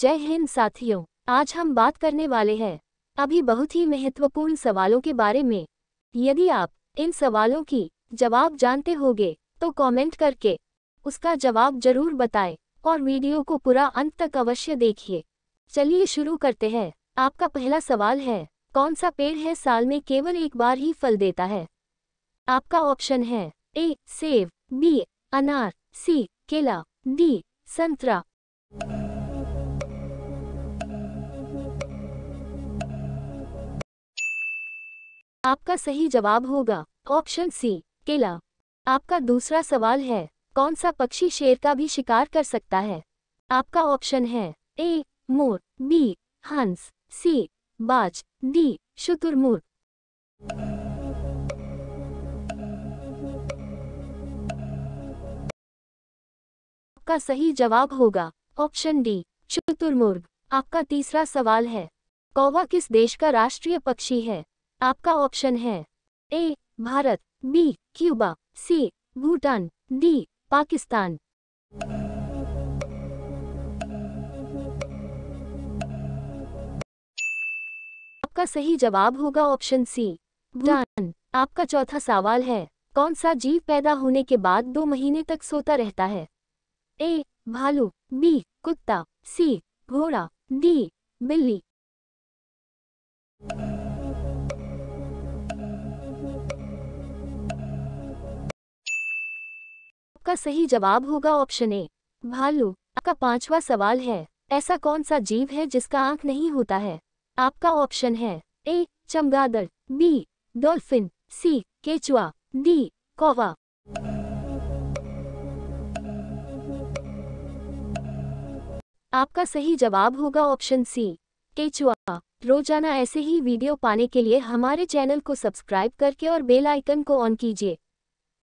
जय हिंद साथियों आज हम बात करने वाले हैं अभी बहुत ही महत्वपूर्ण सवालों के बारे में यदि आप इन सवालों की जवाब जानते होंगे तो कमेंट करके उसका जवाब जरूर बताएं और वीडियो को पूरा अंत तक अवश्य देखिए चलिए शुरू करते हैं आपका पहला सवाल है कौन सा पेड़ है साल में केवल एक बार ही फल देता है आपका ऑप्शन है ए सेब बी अनार सी केला डी संतरा आपका सही जवाब होगा ऑप्शन सी केला आपका दूसरा सवाल है कौन सा पक्षी शेर का भी शिकार कर सकता है आपका ऑप्शन है ए मोर बी हंस सी बाज डी शुतुरमुर आपका सही जवाब होगा ऑप्शन डी शुतुरमुर्ग आपका तीसरा सवाल है कौवा किस देश का राष्ट्रीय पक्षी है आपका ऑप्शन है A Bharat B Cuba C Bhutan D Pakistan आपका सही जवाब होगा ऑप्शन सी भूटान आपका चौथा सवाल है कौन सा जीव पैदा होने के बाद दो महीने तक सोता रहता है ए भालू बी कुत्ता सी घोड़ा डी बिल्ली आपका सही जवाब होगा ऑप्शन ए भालू आपका पांचवा सवाल है ऐसा कौन सा जीव है जिसका आंख नहीं होता है आपका ऑप्शन है ए चमगादड़ बी डॉल्फिन सी केचुआ डी कौवा आपका सही जवाब होगा ऑप्शन सी केचुआ रोजाना ऐसे ही वीडियो पाने के लिए हमारे चैनल को सब्सक्राइब करके और बेल आइकन को ऑन कीजिए